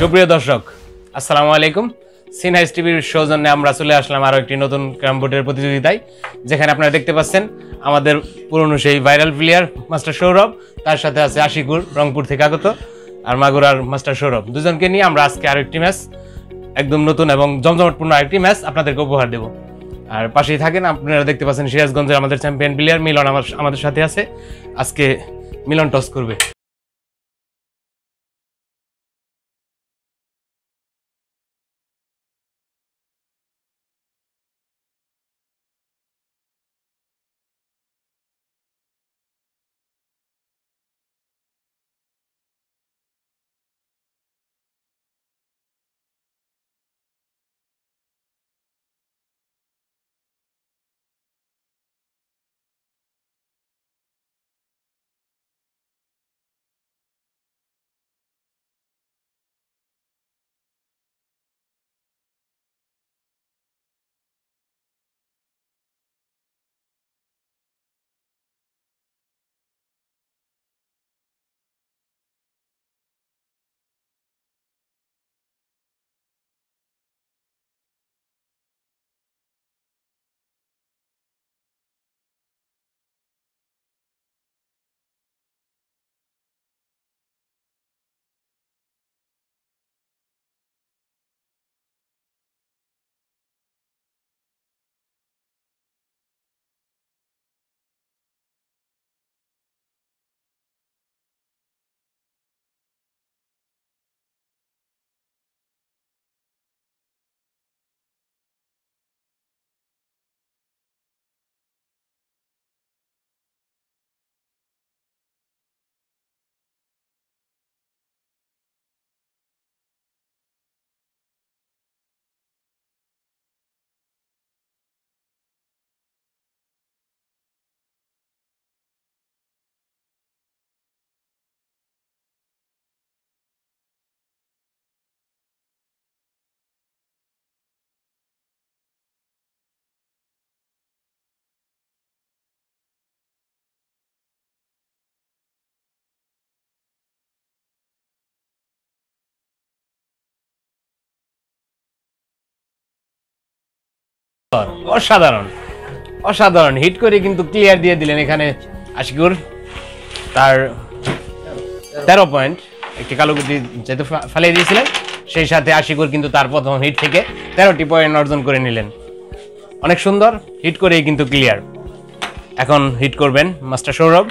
সুপ্রিয় দর্শক আসসালামু আলাইকুম সিনহাইস টিভির সৌজন্যে আমরা চলে আসলাম আরও একটি নতুন ক্যারাম বোর্ডের প্রতিযোগিতায় যেখানে আপনারা দেখতে পাচ্ছেন আমাদের পুরনো সেই ভাইরাল প্লেয়ার মাস্টার সৌরভ তার সাথে আছে আশিকুর রংপুর থেকে আগত আর মাগুরার মাস্টার সৌরভ দুজনকে নিয়ে আমরা আজকে আরও একটি ম্যাচ একদম নতুন এবং জমজমটপূর্ণ আরেকটি ম্যাচ আপনাদেরকে উপহার দেব আর পাশেই থাকেন আপনারা দেখতে পাচ্ছেন সিরাজগঞ্জের আমাদের চ্যাম্পিয়ন প্লেয়ার মিলন আমার আমাদের সাথে আছে আজকে মিলন টস করবে অসাধারণ অসাধারণ হিট করে কিন্তু ক্লিয়ার দিয়ে দিলেন এখানে আশিকুর তার তেরো পয়েন্ট একটি কালো গুটি যেহেতু ফালিয়ে দিয়েছিলেন সেই সাথে আশিকুর কিন্তু তার প্রথম হিট থেকে তেরোটি পয়েন্ট অর্জন করে নিলেন অনেক সুন্দর হিট করেই কিন্তু ক্লিয়ার এখন হিট করবেন মাস্টার সৌরভ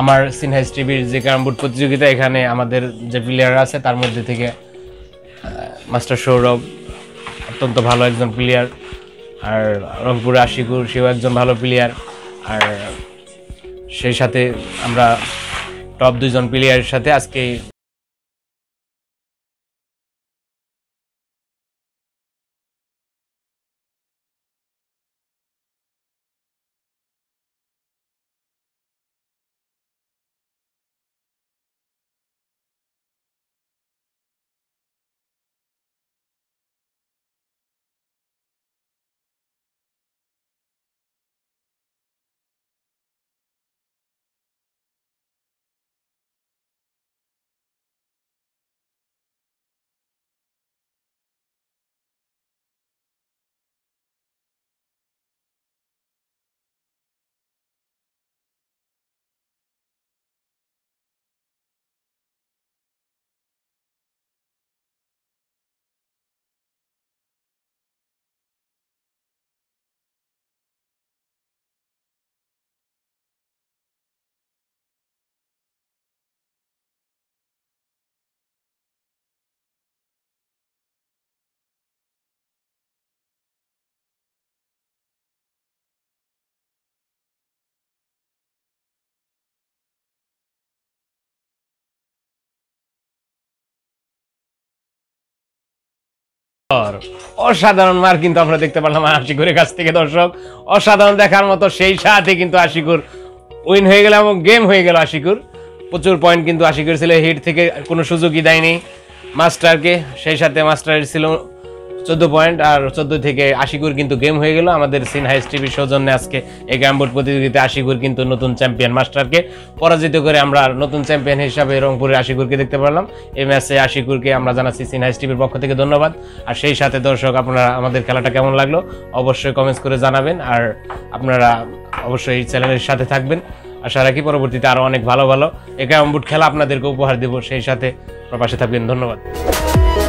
আমার সিনহাইস টিভির যে ক্যারাম বুট প্রতিযোগিতা এখানে আমাদের যে প্লেয়ার আছে তার মধ্যে থেকে মাস্টার সৌরভ অত্যন্ত ভালো একজন প্লেয়ার আর রংপুর আশিকুর সেও একজন ভালো প্লেয়ার আর সেই সাথে আমরা টপ দুজন প্লেয়ারের সাথে আজকে অসাধারণ মার কিন্তু আমরা দেখতে পারলাম আশিকুরের কাছ থেকে দর্শক অসাধারণ দেখার মতো সেই সাথে কিন্তু আশিকুর উইন হয়ে গেল এবং গেম হয়ে গেল আশিকুর প্রচুর পয়েন্ট কিন্তু আশিকুর ছিল হিট থেকে কোনো সুযোগই দেয়নি মাস্টারকে সেই সাথে মাস্টারের ছিল চোদ্দ পয়েন্ট আর চোদ্দ থেকে আশিকুর কিন্তু গেম হয়ে গেল আমাদের সিন হাইস টিভির সৌজন্যে আজকে এই গ্রামবোর্ড প্রতিযোগিতায় আশিকুর কিন্তু নতুন চ্যাম্পিয়ন মাস্টারকে পরাজিত করে আমরা নতুন চ্যাম্পিয়ন হিসাবে রংপুরের আশিকুরকে দেখতে পারলাম এই ম্যাচে আশি আমরা জানাচ্ছি সিন হাইস টিভির পক্ষ থেকে ধন্যবাদ আর সেই সাথে দর্শক আপনারা আমাদের খেলাটা কেমন লাগলো অবশ্যই কমেন্টস করে জানাবেন আর আপনারা অবশ্যই চ্যানেলের সাথে থাকবেন আশা রাখি পরবর্তীতে আরও অনেক ভালো ভালো একা অম্বুট খেলা আপনাদেরকে উপহার দেবো সেই সাথে পাশে থাকবেন ধন্যবাদ